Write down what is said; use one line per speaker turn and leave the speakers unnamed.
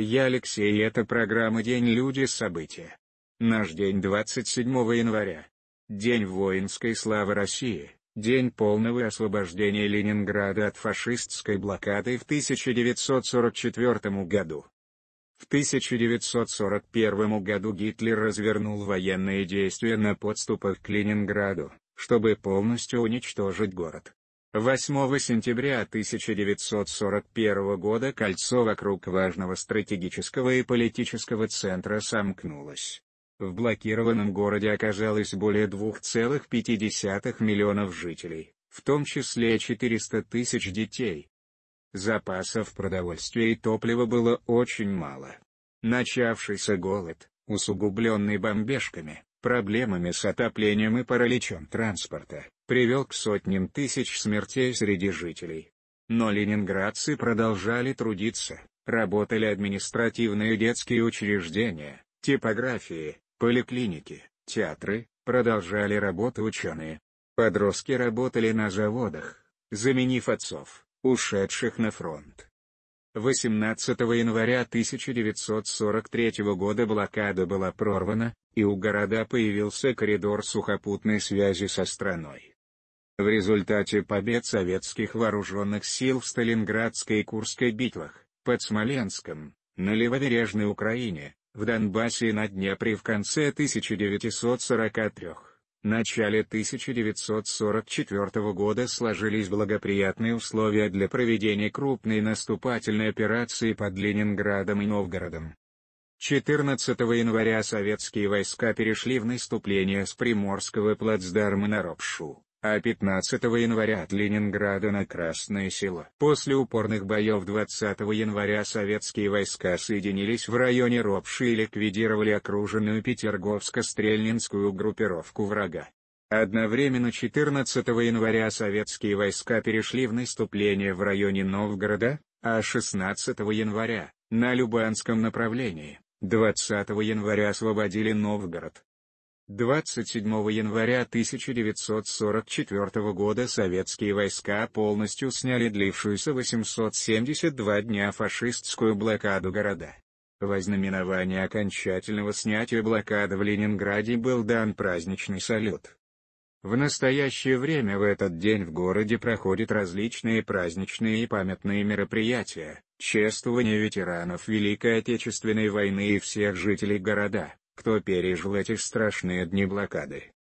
Я Алексей и это программа «День люди. События». Наш день 27 января. День воинской славы России, день полного освобождения Ленинграда от фашистской блокады в 1944 году. В 1941 году Гитлер развернул военные действия на подступах к Ленинграду, чтобы полностью уничтожить город. 8 сентября 1941 года кольцо вокруг важного стратегического и политического центра сомкнулось. В блокированном городе оказалось более 2,5 миллионов жителей, в том числе 400 тысяч детей. Запасов продовольствия и топлива было очень мало. Начавшийся голод, усугубленный бомбежками, проблемами с отоплением и параличом транспорта, привел к сотням тысяч смертей среди жителей. Но ленинградцы продолжали трудиться, работали административные детские учреждения, типографии, поликлиники, театры, продолжали работу ученые. Подростки работали на заводах, заменив отцов, ушедших на фронт. 18 января 1943 года блокада была прорвана, и у города появился коридор сухопутной связи со страной. В результате побед советских вооруженных сил в Сталинградской и Курской битвах, под Смоленском, на левобережной Украине, в Донбассе и на Днепре в конце 1943 начале 1944 года сложились благоприятные условия для проведения крупной наступательной операции под Ленинградом и Новгородом. 14 января советские войска перешли в наступление с Приморского плацдарма на Ропшу а 15 января от Ленинграда на Красное Село. После упорных боев 20 января советские войска соединились в районе Ропши и ликвидировали окруженную Петерговско-Стрельнинскую группировку врага. Одновременно 14 января советские войска перешли в наступление в районе Новгорода, а 16 января, на Любанском направлении, 20 января освободили Новгород. 27 января 1944 года советские войска полностью сняли длившуюся 872 дня фашистскую блокаду города. Вознаменование окончательного снятия блокады в Ленинграде был дан праздничный салют. В настоящее время в этот день в городе проходят различные праздничные и памятные мероприятия, чествование ветеранов Великой Отечественной войны и всех жителей города кто пережил эти страшные дни блокады.